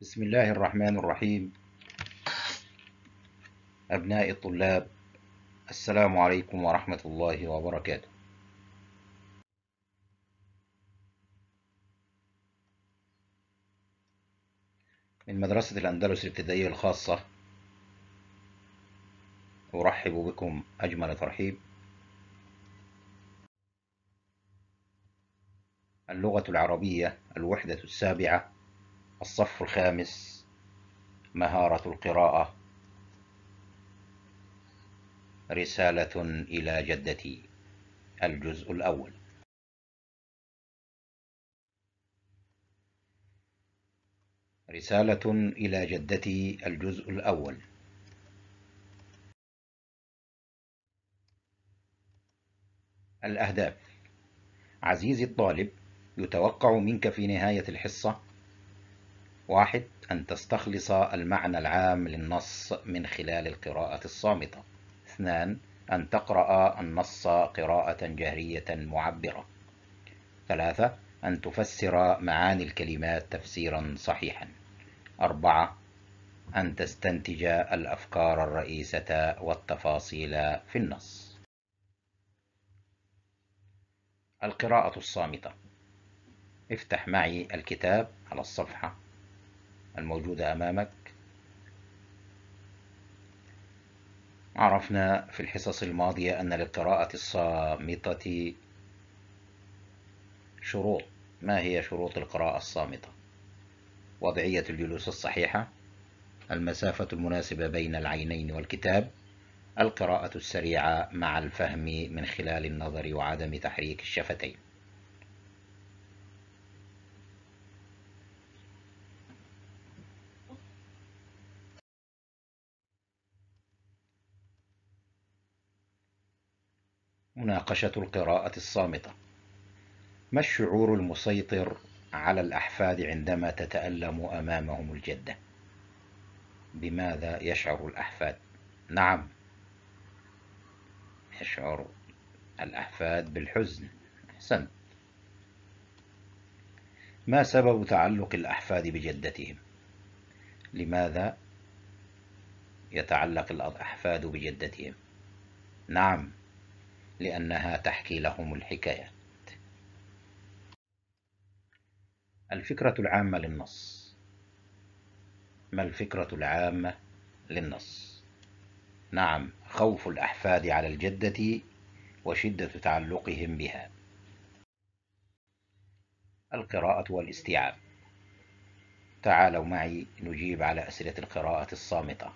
بسم الله الرحمن الرحيم أبناء الطلاب السلام عليكم ورحمة الله وبركاته من مدرسة الأندلس الابتدائية الخاصة أرحب بكم أجمل ترحيب اللغة العربية الوحدة السابعة الصف الخامس مهارة القراءة رسالة إلى جدتي الجزء الأول رسالة إلى جدتي الجزء الأول الأهداف عزيزي الطالب يتوقع منك في نهاية الحصة واحد أن تستخلص المعنى العام للنص من خلال القراءة الصامتة اثنان أن تقرأ النص قراءة جهرية معبرة ثلاثة أن تفسر معاني الكلمات تفسيرا صحيحا أربعة أن تستنتج الأفكار الرئيسة والتفاصيل في النص القراءة الصامتة افتح معي الكتاب على الصفحة الموجودة أمامك عرفنا في الحصص الماضية أن للقراءة الصامتة شروط ما هي شروط القراءة الصامتة وضعية الجلوس الصحيحة المسافة المناسبة بين العينين والكتاب القراءة السريعة مع الفهم من خلال النظر وعدم تحريك الشفتين مناقشة القراءة الصامتة ما الشعور المسيطر على الأحفاد عندما تتألم أمامهم الجدة بماذا يشعر الأحفاد نعم يشعر الأحفاد بالحزن أحسنت ما سبب تعلق الأحفاد بجدتهم لماذا يتعلق الأحفاد بجدتهم نعم لأنها تحكي لهم الحكايات الفكرة العامة للنص ما الفكرة العامة للنص نعم خوف الأحفاد على الجدة وشدة تعلقهم بها القراءة والاستيعاب تعالوا معي نجيب على أسئلة القراءة الصامتة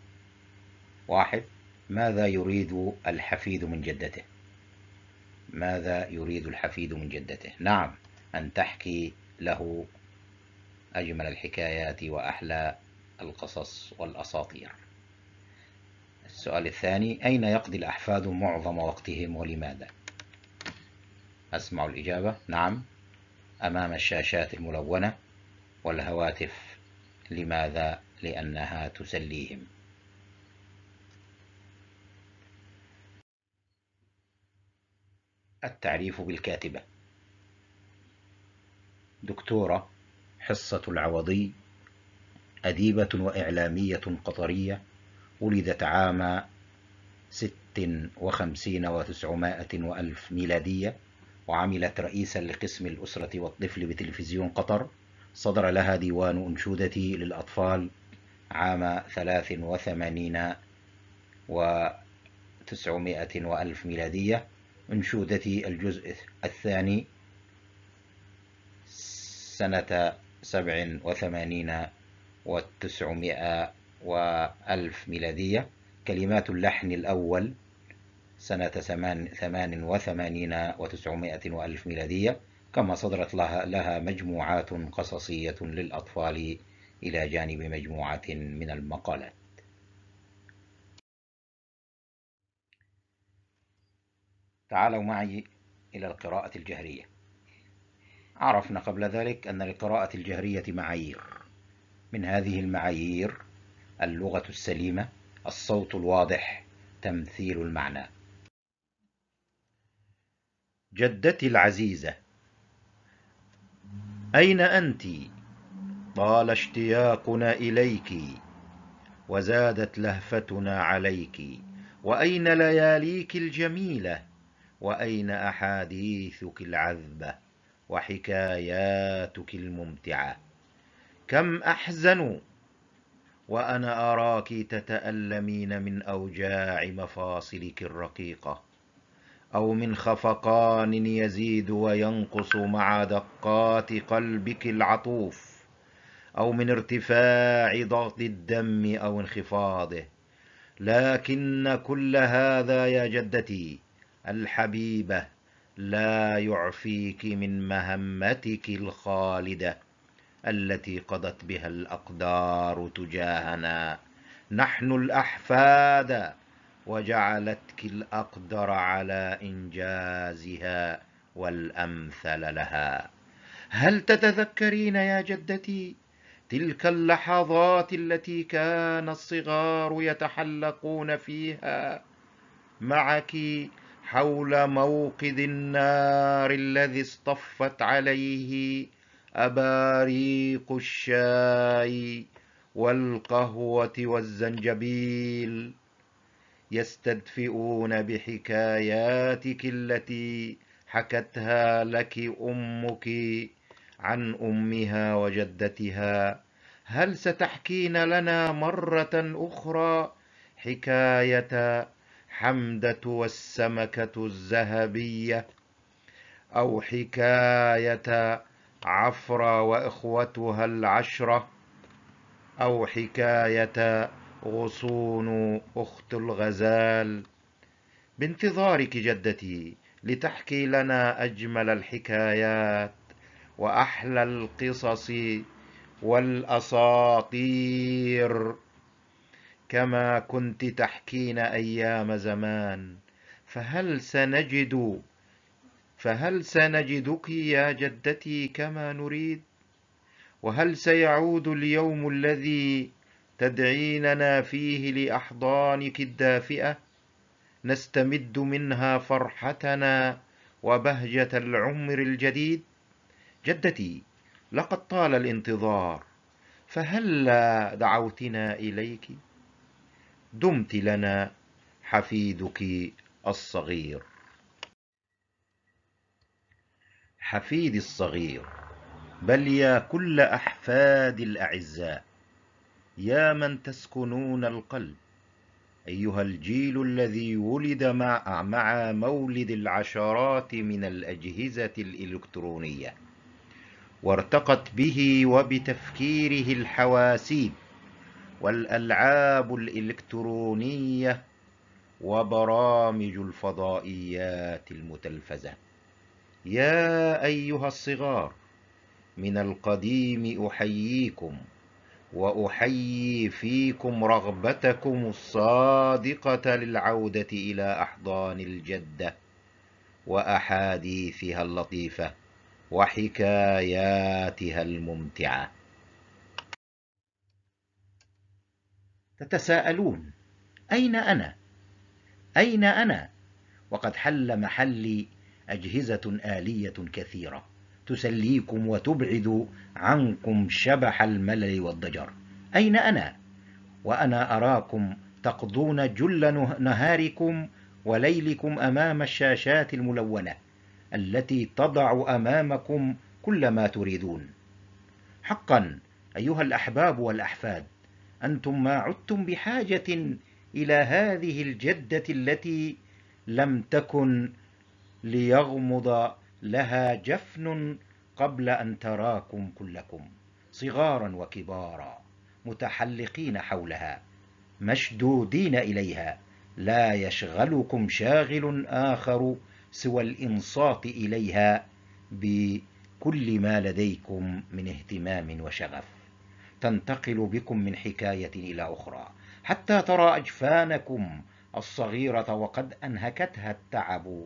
واحد ماذا يريد الحفيد من جدته ماذا يريد الحفيد من جدته نعم أن تحكي له أجمل الحكايات وأحلى القصص والأساطير السؤال الثاني أين يقضي الأحفاد معظم وقتهم ولماذا؟ أسمع الإجابة نعم أمام الشاشات الملونة والهواتف لماذا؟ لأنها تسليهم التعريف بالكاتبة دكتورة حصة العوضي أديبة وإعلامية قطرية ولدت عام ست وخمسين وتسعمائة وألف ميلادية وعملت رئيسا لقسم الأسرة والطفل بتلفزيون قطر صدر لها ديوان أنشودتي للأطفال عام ثلاث وثمانين وتسعمائة وألف ميلادية أنشودتي الجزء الثاني سنة سبع وثمانين وتسعمائة وألف ميلادية كلمات اللحن الأول سنة ثمان وثمانين وتسعمائة وألف ميلادية كما صدرت لها, لها مجموعات قصصية للأطفال إلى جانب مجموعة من المقالات تعالوا معي إلى القراءة الجهرية عرفنا قبل ذلك أن للقراءة الجهرية معايير من هذه المعايير اللغة السليمة الصوت الواضح تمثيل المعنى جدتي العزيزة أين أنتِ؟ طال اشتياقنا إليكِ وزادت لهفتنا عليكِ وأين لياليك الجميلة؟ وأين أحاديثك العذبة وحكاياتك الممتعة كم أحزن وأنا أراك تتألمين من أوجاع مفاصلك الرقيقة أو من خفقان يزيد وينقص مع دقات قلبك العطوف أو من ارتفاع ضغط الدم أو انخفاضه لكن كل هذا يا جدتي الحبيبة لا يعفيك من مهمتك الخالدة التي قضت بها الأقدار تجاهنا نحن الأحفاد وجعلتك الأقدر على إنجازها والأمثل لها هل تتذكرين يا جدتي تلك اللحظات التي كان الصغار يتحلقون فيها معك حول موقد النار الذي اصطفت عليه أباريق الشاي والقهوة والزنجبيل يستدفئون بحكاياتك التي حكتها لك أمك عن أمها وجدتها هل ستحكين لنا مرة أخرى حكاية حمدة والسمكة الذهبية أو حكاية عفرة وإخوتها العشرة أو حكاية غصون أخت الغزال بانتظارك جدتي لتحكي لنا أجمل الحكايات وأحلى القصص والأساطير كما كنت تحكين أيام زمان فهل سنجد فهل سنجدك يا جدتي كما نريد وهل سيعود اليوم الذي تدعيننا فيه لأحضانك الدافئة نستمد منها فرحتنا وبهجة العمر الجديد جدتي لقد طال الانتظار فهلا دعوتنا إليكِ دمت لنا حفيدك الصغير حفيدي الصغير بل يا كل أحفاد الأعزاء يا من تسكنون القلب أيها الجيل الذي ولد مع, مع مولد العشرات من الأجهزة الإلكترونية وارتقت به وبتفكيره الحواسيب والألعاب الإلكترونية وبرامج الفضائيات المتلفزة يا أيها الصغار من القديم أحييكم وأحيي فيكم رغبتكم الصادقة للعودة إلى أحضان الجدة وأحاديثها اللطيفة وحكاياتها الممتعة تتساءلون أين أنا؟ أين أنا؟ وقد حل محلي أجهزة آلية كثيرة تسليكم وتبعد عنكم شبح الملل والضجر أين أنا؟ وأنا أراكم تقضون جل نهاركم وليلكم أمام الشاشات الملونة التي تضع أمامكم كل ما تريدون حقا أيها الأحباب والأحفاد أنتم ما عدتم بحاجة إلى هذه الجدة التي لم تكن ليغمض لها جفن قبل أن تراكم كلكم صغارا وكبارا متحلقين حولها مشدودين إليها لا يشغلكم شاغل آخر سوى الإنصات إليها بكل ما لديكم من اهتمام وشغف تنتقل بكم من حكاية إلى أخرى حتى ترى أجفانكم الصغيرة وقد أنهكتها التعب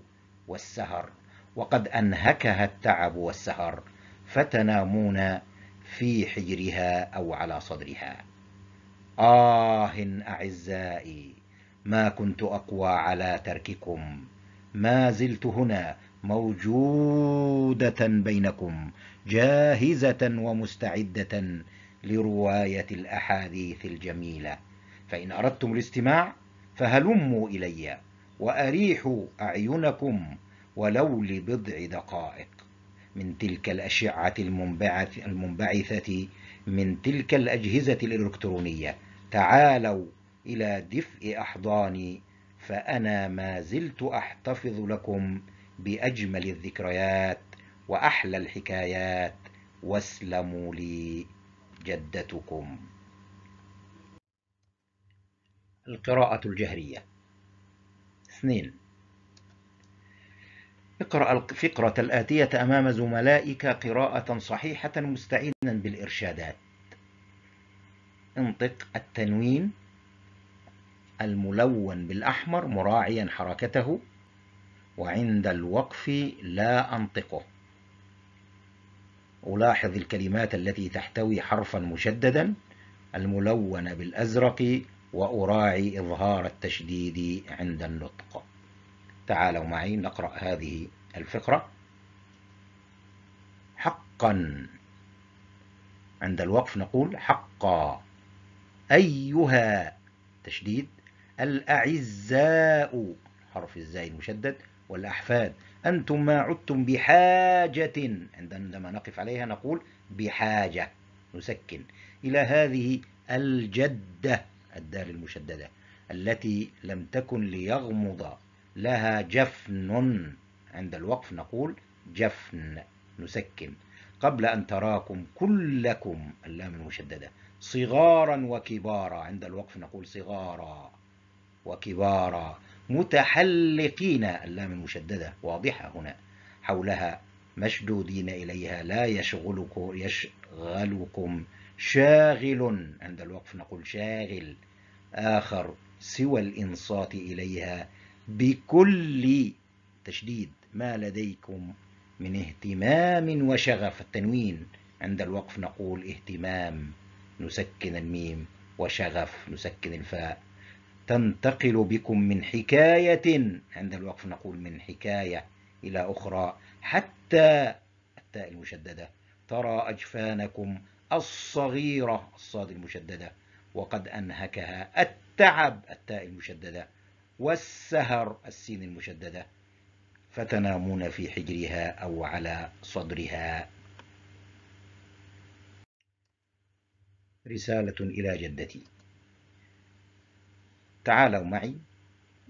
والسهر وقد أنهكها التعب والسهر فتنامون في حجرها أو على صدرها آه أعزائي ما كنت أقوى على ترككم ما زلت هنا موجودة بينكم جاهزة ومستعدة لرواية الأحاديث الجميلة فإن أردتم الاستماع فهلموا إلي وأريحوا أعينكم ولو لبضع دقائق من تلك الأشعة المنبعث المنبعثة من تلك الأجهزة الإلكترونية تعالوا إلى دفء أحضاني فأنا ما زلت أحتفظ لكم بأجمل الذكريات وأحلى الحكايات واسلموا لي جدتكم القراءة الجهرية اثنين اقرأ الفقرة الآتية أمام زملائك قراءة صحيحة مستعينا بالإرشادات انطق التنوين الملون بالأحمر مراعيا حركته وعند الوقف لا أنطقه ألاحظ الكلمات التي تحتوي حرفا مشددا الملون بالأزرق وأراعي إظهار التشديد عند النطق تعالوا معي نقرأ هذه الفقرة حقا عند الوقف نقول حقا أيها تشديد الأعزاء حرف الزاي المشدد والأحفاد أنتم ما عدتم بحاجة عندما نقف عليها نقول بحاجة نسكن إلى هذه الجدة الدال المشددة التي لم تكن ليغمض لها جفن عند الوقف نقول جفن نسكن قبل أن تراكم كلكم اللام المشددة صغارا وكبارا عند الوقف نقول صغارا وكبارا متحلقين اللام المشددة واضحة هنا حولها مشدودين إليها لا يشغلكم يشغلكم شاغل عند الوقف نقول شاغل آخر سوى الإنصات إليها بكل تشديد ما لديكم من اهتمام وشغف التنوين عند الوقف نقول اهتمام نسكن الميم وشغف نسكن الفاء تنتقل بكم من حكاية عند الوقف نقول من حكاية إلى أخرى حتى التاء المشددة ترى أجفانكم الصغيرة الصاد المشددة وقد أنهكها التعب التاء المشددة والسهر السين المشددة فتنامون في حجرها أو على صدرها رسالة إلى جدتي تعالوا معي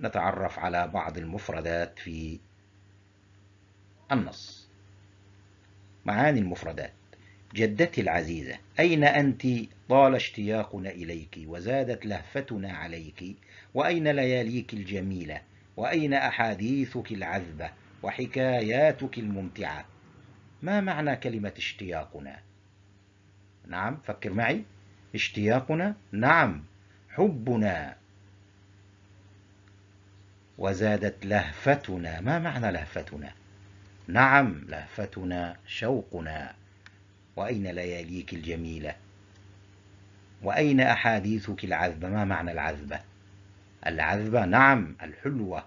نتعرف على بعض المفردات في النص معاني المفردات جدتي العزيزة أين أنت طال اشتياقنا إليك وزادت لهفتنا عليك وأين لياليك الجميلة وأين أحاديثك العذبة وحكاياتك الممتعة ما معنى كلمة اشتياقنا؟ نعم فكر معي اشتياقنا نعم حبنا وزادت لهفتنا ما معنى لهفتنا نعم لهفتنا شوقنا وأين لياليك الجميلة وأين أحاديثك العذبة ما معنى العذبة العذبة نعم الحلوة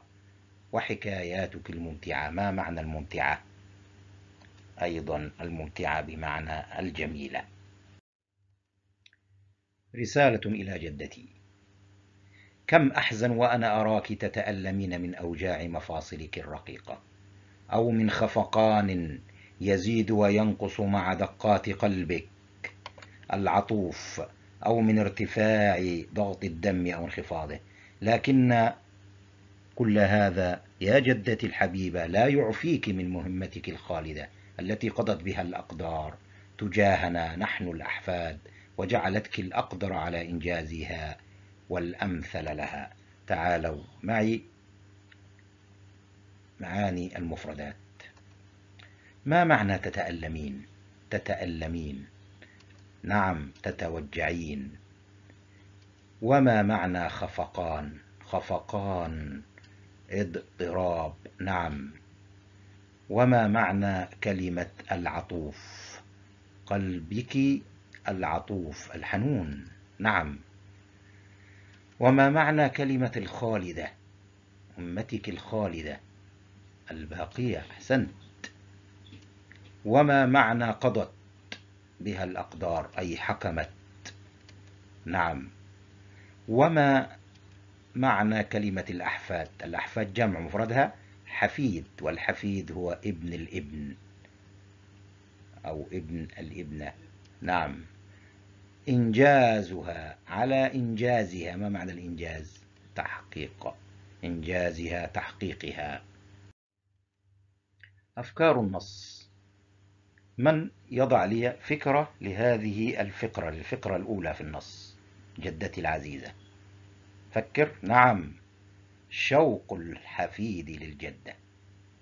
وحكاياتك الممتعة ما معنى الممتعة أيضا الممتعة بمعنى الجميلة رسالة إلى جدتي كم أحزن وأنا أراك تتألمين من أوجاع مفاصلك الرقيقة أو من خفقان يزيد وينقص مع دقات قلبك العطوف أو من ارتفاع ضغط الدم أو انخفاضه لكن كل هذا يا جدتي الحبيبة لا يعفيك من مهمتك الخالدة التي قضت بها الأقدار تجاهنا نحن الأحفاد وجعلتك الأقدر على إنجازها والأمثل لها تعالوا معي معاني المفردات ما معنى تتألمين تتألمين نعم تتوجعين وما معنى خفقان خفقان اضطراب نعم وما معنى كلمة العطوف قلبك العطوف الحنون نعم وما معنى كلمة الخالدة أمتك الخالدة الباقية أحسنت وما معنى قضت بها الأقدار أي حكمت نعم وما معنى كلمة الأحفاد الأحفاد جمع مفردها حفيد والحفيد هو ابن الابن أو ابن الابنة نعم إنجازها على إنجازها ما معنى الإنجاز تحقيق إنجازها تحقيقها أفكار النص من يضع لي فكرة لهذه الفقرة للفقرة الأولى في النص جدتي العزيزة فكر نعم شوق الحفيد للجدة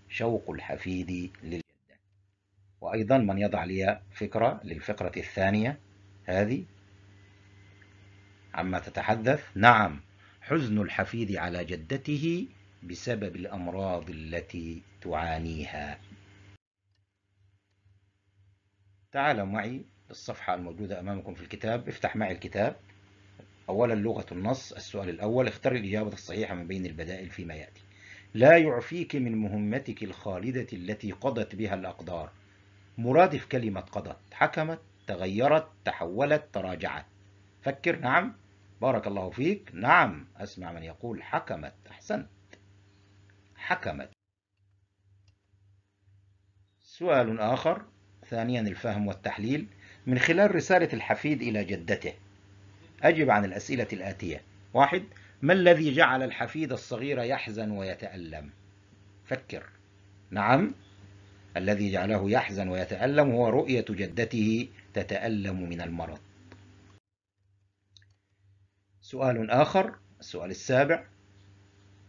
شوق الحفيد للجدة وأيضا من يضع لي فكرة للفقرة الثانية هذه عما تتحدث نعم حزن الحفيد على جدته بسبب الأمراض التي تعانيها تعالوا معي الصفحة الموجودة أمامكم في الكتاب افتح معي الكتاب أولا لغة النص السؤال الأول اختر الإجابة الصحيحة من بين البدائل فيما يأتي لا يعفيك من مهمتك الخالدة التي قضت بها الأقدار مرادف كلمة قضت حكمت تغيرت تحولت تراجعت فكر نعم بارك الله فيك نعم أسمع من يقول حكمت أحسنت حكمت سؤال آخر ثانيا الفهم والتحليل من خلال رسالة الحفيد إلى جدته أجب عن الأسئلة الآتية واحد ما الذي جعل الحفيد الصغير يحزن ويتألم فكر نعم الذي جعله يحزن ويتألم هو رؤية جدته تتألم من المرض سؤال آخر السؤال السابع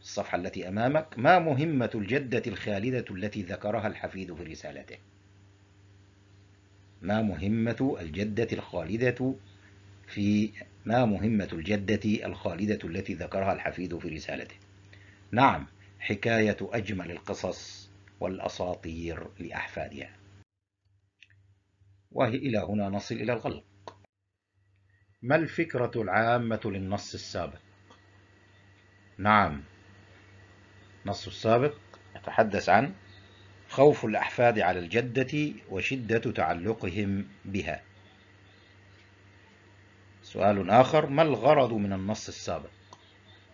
الصفحة التي أمامك ما مهمة الجدة الخالدة التي ذكرها الحفيد في رسالته ما مهمة الجدة الخالدة في ما مهمة الجدة الخالدة التي ذكرها الحفيد في رسالته نعم حكاية أجمل القصص والأساطير لأحفادها وإلى هنا نصل إلى الغلق ما الفكرة العامة للنص السابق؟ نعم نص السابق يتحدث عن خوف الأحفاد على الجدة وشدة تعلقهم بها سؤال آخر ما الغرض من النص السابق؟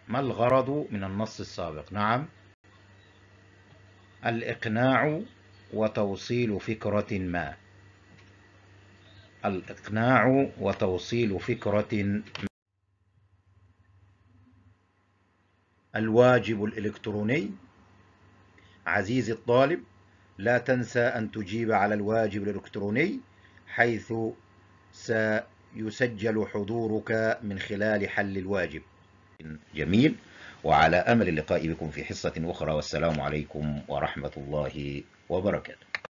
ما الغرض من النص السابق؟ نعم الإقناع وتوصيل فكرة ما الإقناع وتوصيل فكرة الواجب الإلكتروني عزيزي الطالب لا تنسى أن تجيب على الواجب الإلكتروني حيث سيسجل حضورك من خلال حل الواجب جميل وعلى أمل اللقاء بكم في حصة أخرى والسلام عليكم ورحمة الله وبركاته